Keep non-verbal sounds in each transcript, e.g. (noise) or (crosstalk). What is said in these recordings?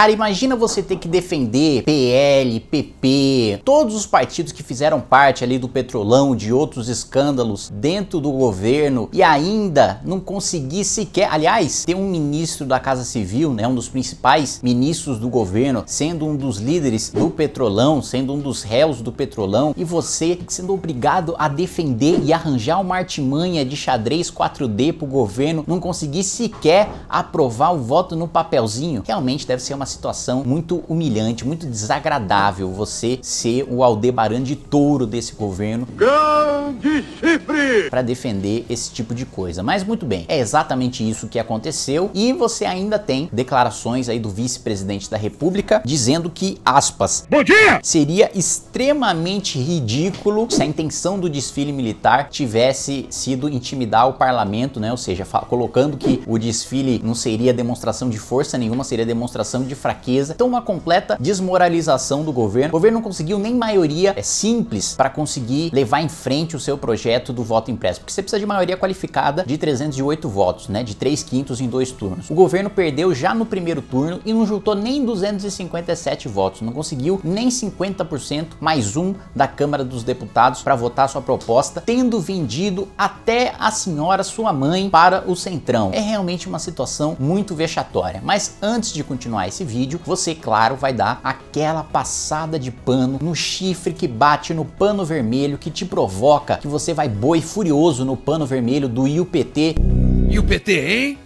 Cara, imagina você ter que defender PL, PP, todos os partidos que fizeram parte ali do Petrolão, de outros escândalos dentro do governo e ainda não conseguir sequer, aliás, ter um ministro da Casa Civil, né, um dos principais ministros do governo, sendo um dos líderes do Petrolão, sendo um dos réus do Petrolão e você sendo obrigado a defender e arranjar uma artimanha de xadrez 4D pro governo, não conseguir sequer aprovar o voto no papelzinho, realmente deve ser uma situação muito humilhante, muito desagradável você ser o Aldebaran de touro desse governo. Gandhi! livre! Para defender esse tipo de coisa. Mas muito bem, é exatamente isso que aconteceu e você ainda tem declarações aí do vice-presidente da República dizendo que, aspas, Bom dia! Seria extremamente ridículo se a intenção do desfile militar tivesse sido intimidar o parlamento, né? Ou seja, colocando que o desfile não seria demonstração de força nenhuma, seria demonstração de fraqueza. Então, uma completa desmoralização do governo. O governo não conseguiu nem maioria é simples para conseguir levar em frente o seu projeto veto do voto impresso, porque você precisa de maioria qualificada de 308 votos, né, de 3 quintos em dois turnos. O governo perdeu já no primeiro turno e não juntou nem 257 votos, não conseguiu nem 50% mais um da Câmara dos Deputados para votar sua proposta, tendo vendido até a senhora, sua mãe, para o Centrão. É realmente uma situação muito vexatória. Mas antes de continuar esse vídeo, você, claro, vai dar aquela passada de pano no chifre que bate no pano vermelho que te provoca que você vai boi furioso no pano vermelho do IUPT. E o PT, hein?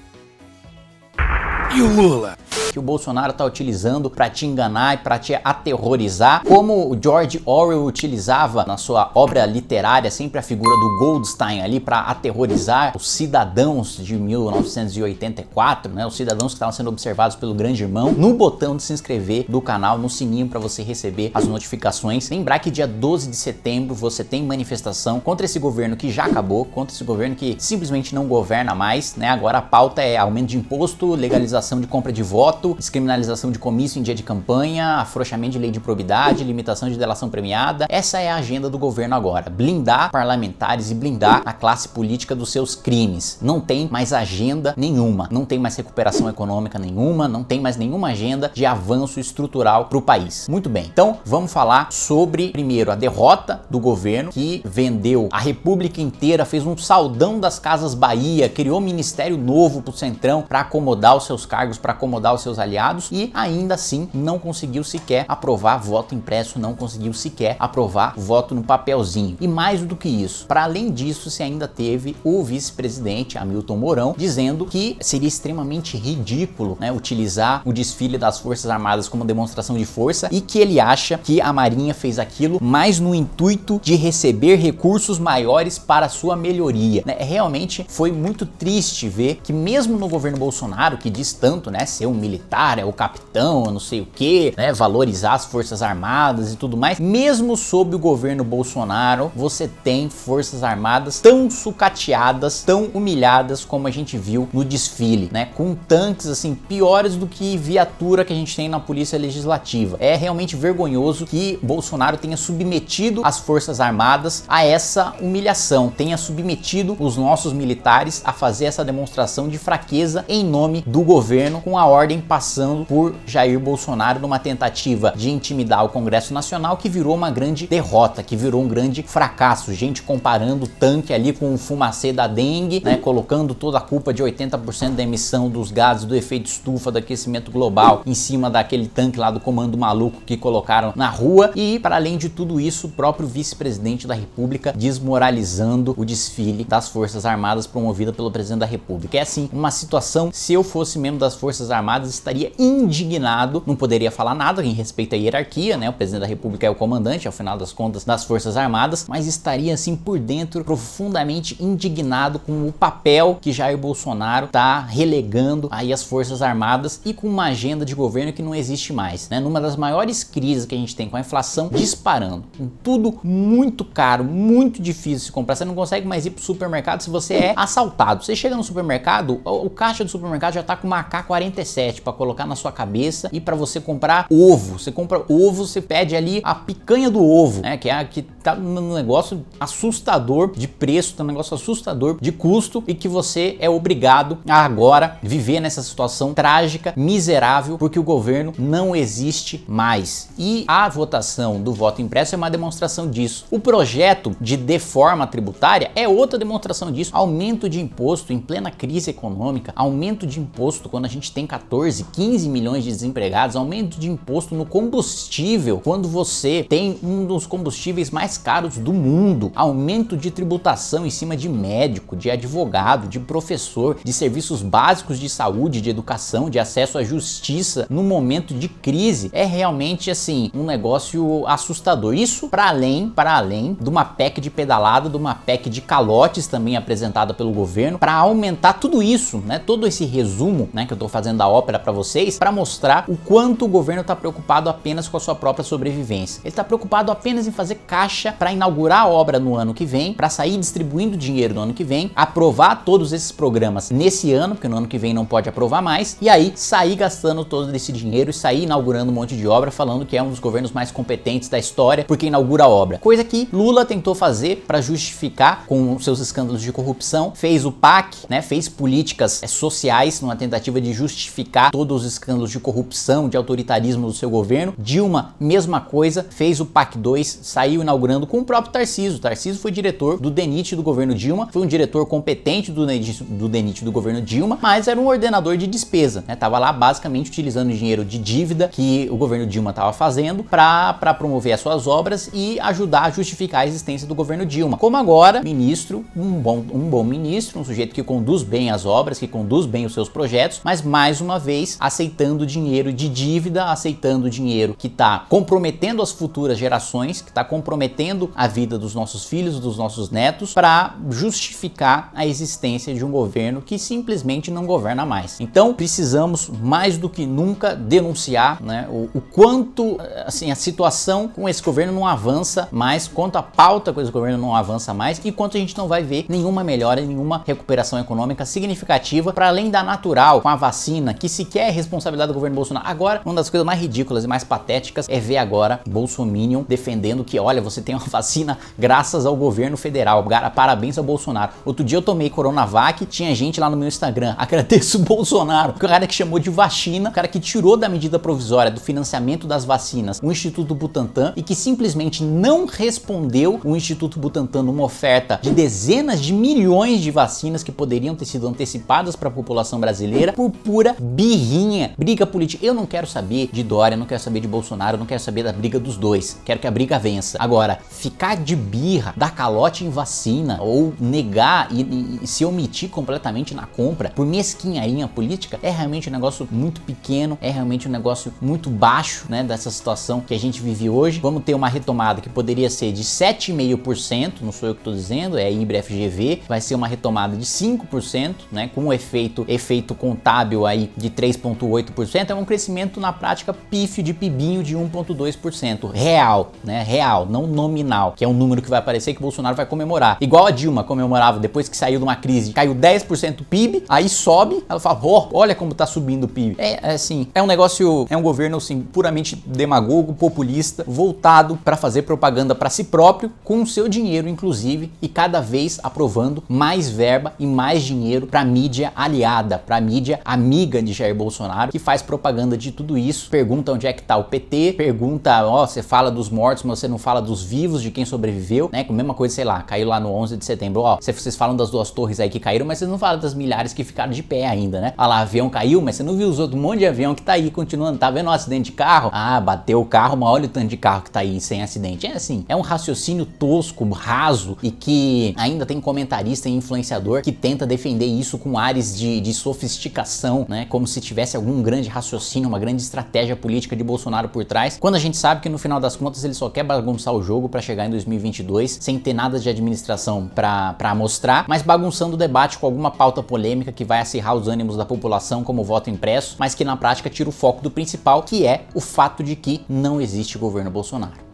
E o Lula? que o Bolsonaro está utilizando para te enganar e para te aterrorizar, como o George Orwell utilizava na sua obra literária sempre a figura do Goldstein ali para aterrorizar os cidadãos de 1984, né, os cidadãos que estavam sendo observados pelo Grande Irmão, no botão de se inscrever do canal, no sininho para você receber as notificações. Lembrar que dia 12 de setembro você tem manifestação contra esse governo que já acabou, contra esse governo que simplesmente não governa mais, né? Agora a pauta é aumento de imposto, legalização de compra de voto voto, descriminalização de comício em dia de campanha, afrouxamento de lei de probidade, limitação de delação premiada. Essa é a agenda do governo agora: blindar parlamentares e blindar a classe política dos seus crimes. Não tem mais agenda nenhuma, não tem mais recuperação econômica nenhuma, não tem mais nenhuma agenda de avanço estrutural para o país. Muito bem, então vamos falar sobre, primeiro, a derrota do governo que vendeu a república inteira, fez um saldão das casas Bahia, criou ministério novo para o Centrão para acomodar os seus cargos, para acomodar os seus seus aliados e ainda assim não conseguiu sequer aprovar voto impresso, não conseguiu sequer aprovar voto no papelzinho. E mais do que isso, para além disso, se ainda teve o vice-presidente Hamilton Mourão dizendo que seria extremamente ridículo né, utilizar o desfile das Forças Armadas como demonstração de força e que ele acha que a Marinha fez aquilo mais no intuito de receber recursos maiores para sua melhoria. Né? É, realmente foi muito triste ver que mesmo no governo Bolsonaro, que diz tanto, né, ser um militar militar, é o capitão, é não sei o que, né? Valorizar as forças armadas e tudo mais. Mesmo sob o governo Bolsonaro, você tem forças armadas tão sucateadas, tão humilhadas como a gente viu no desfile, né? Com tanques assim piores do que viatura que a gente tem na polícia legislativa. É realmente vergonhoso que Bolsonaro tenha submetido as forças armadas a essa humilhação, tenha submetido os nossos militares a fazer essa demonstração de fraqueza em nome do governo com a ordem passando por Jair Bolsonaro numa tentativa de intimidar o Congresso Nacional que virou uma grande derrota, que virou um grande fracasso. Gente comparando o tanque ali com o fumacê da dengue, né, colocando toda a culpa de 80% da emissão dos gases do efeito estufa do aquecimento global em cima daquele tanque lá do comando maluco que colocaram na rua e para além de tudo isso, o próprio vice-presidente da República desmoralizando o desfile das Forças Armadas promovida pelo presidente da República. É assim, uma situação, se eu fosse membro das Forças Armadas, estaria indignado, não poderia falar nada em respeito à hierarquia, né? O presidente da República é o comandante, ao final das contas, das Forças Armadas, mas estaria assim por dentro profundamente indignado com o papel que Jair Bolsonaro está relegando aí as Forças Armadas e com uma agenda de governo que não existe mais, né? Numa das maiores crises que a gente tem com a inflação disparando, com tudo muito caro, muito difícil de comprar, você não consegue mais ir pro supermercado se você é assaltado. Você chega no supermercado, o caixa do supermercado já tá com uma AK-47, para colocar na sua cabeça e para você comprar ovo. Você compra ovo, você pede ali a picanha do ovo, né? Que é a que tá num negócio assustador de preço, tá um negócio assustador de custo e que você é obrigado a agora viver nessa situação trágica, miserável, porque o governo não existe mais. E a votação do voto impresso é uma demonstração disso. O projeto de deforma tributária é outra demonstração disso. Aumento de imposto em plena crise econômica, aumento de imposto quando a gente tem 14 14, 15 milhões de desempregados, aumento de imposto no combustível, quando você tem um dos combustíveis mais caros do mundo, aumento de tributação em cima de médico, de advogado, de professor, de serviços básicos de saúde, de educação, de acesso à justiça no momento de crise, é realmente assim um negócio assustador. Isso para além, para além de uma PEC de pedalada, de uma PEC de calotes também apresentada pelo governo para aumentar tudo isso, né? Todo esse resumo, né, que eu tô fazendo da ópera para vocês para mostrar o quanto o governo está preocupado apenas com a sua própria sobrevivência. Ele está preocupado apenas em fazer caixa para inaugurar a obra no ano que vem, para sair distribuindo dinheiro no ano que vem, aprovar todos esses programas nesse ano, porque no ano que vem não pode aprovar mais, e aí sair gastando todo esse dinheiro e sair inaugurando um monte de obra, falando que é um dos governos mais competentes da história porque inaugura a obra. Coisa que Lula tentou fazer para justificar com seus escândalos de corrupção, fez o PAC, né, fez políticas é, sociais numa tentativa de justificar todos os escândalos de corrupção, de autoritarismo do seu governo. Dilma, mesma coisa, fez o PAC 2, saiu inaugurando com o próprio Tarciso. Tarciso foi diretor do DENIT do governo Dilma, foi um diretor competente do, DENIT do governo Dilma, mas era um ordenador de despesa, né? Tava lá basicamente utilizando o dinheiro de dívida que o governo Dilma estava fazendo para promover as suas obras e ajudar a justificar a existência do governo Dilma. Como agora, ministro, um bom, um bom ministro, um sujeito que conduz bem as obras, que conduz bem os seus projetos, mas mais uma vez mês aceitando dinheiro de dívida, aceitando dinheiro que está comprometendo as futuras gerações, que está comprometendo a vida dos nossos filhos, dos nossos netos, para justificar a existência de um governo que simplesmente não governa mais. Então precisamos mais do que nunca denunciar né, o, o quanto assim, a situação com esse governo não avança mais, quanto a pauta com esse governo não avança mais e quanto a gente não vai ver nenhuma melhora, nenhuma recuperação econômica significativa para além da natural com a vacina que se que é a responsabilidade do governo Bolsonaro. Agora, uma das coisas mais ridículas e mais patéticas é ver agora Bolsonaro defendendo que, olha, você tem uma (laughs) vacina graças ao governo federal. Cara, parabéns ao Bolsonaro. Outro dia eu tomei Coronavac, tinha gente lá no meu Instagram. (laughs) Agradeço o Bolsonaro. O cara que chamou de vacina, o cara que tirou da medida provisória do financiamento das vacinas o Instituto Butantan e que simplesmente não respondeu o Instituto Butantan numa oferta de dezenas de milhões de vacinas que poderiam ter sido antecipadas para a população brasileira por pura birra birrinha, briga política. Eu não quero saber de Dória, não quero saber de Bolsonaro, não quero saber da briga dos dois. Quero que a briga vença. Agora, ficar de birra, dar calote em vacina ou negar e, e, e se omitir completamente na compra por mesquinharia política é realmente um negócio muito pequeno, é realmente um negócio muito baixo, né, dessa situação que a gente vive hoje. Vamos ter uma retomada que poderia ser de 7,5%, não sou eu que estou dizendo, é a FGV, vai ser uma retomada de 5%, né, com um efeito efeito contábil aí de 3 3,8%, é um crescimento na prática pífio de pibinho de 1,2%, real, né? Real, não nominal, que é um número que vai aparecer que Bolsonaro vai comemorar. Igual a Dilma comemorava depois que saiu de uma crise, caiu 10% do PIB, aí sobe, ela fala, oh, olha como tá subindo o PIB. É, é assim, é um negócio, é um governo assim, puramente demagogo, populista, voltado para fazer propaganda para si próprio, com o seu dinheiro, inclusive, e cada vez aprovando mais verba e mais dinheiro para mídia aliada, para mídia amiga de Jair Jair Bolsonaro, que faz propaganda de tudo isso, pergunta onde é que tá o PT, pergunta, ó, você fala dos mortos, mas você não fala dos vivos, de quem sobreviveu, né? Com a mesma coisa, sei lá, caiu lá no 11 de setembro, ó, vocês falam das duas torres aí que caíram, mas vocês não falam das milhares que ficaram de pé ainda, né? Olha ah lá, avião caiu, mas você não viu os outros, um monte de avião que tá aí continuando, tá vendo o um acidente de carro? Ah, bateu o carro, mas olha o tanto de carro que tá aí sem acidente. É assim, é um raciocínio tosco, raso e que ainda tem comentarista e influenciador que tenta defender isso com ares de, de sofisticação, né? Como se tivesse algum grande raciocínio, uma grande estratégia política de Bolsonaro por trás, quando a gente sabe que no final das contas ele só quer bagunçar o jogo para chegar em 2022 sem ter nada de administração para mostrar, mas bagunçando o debate com alguma pauta polêmica que vai acirrar os ânimos da população como voto impresso, mas que na prática tira o foco do principal, que é o fato de que não existe governo Bolsonaro.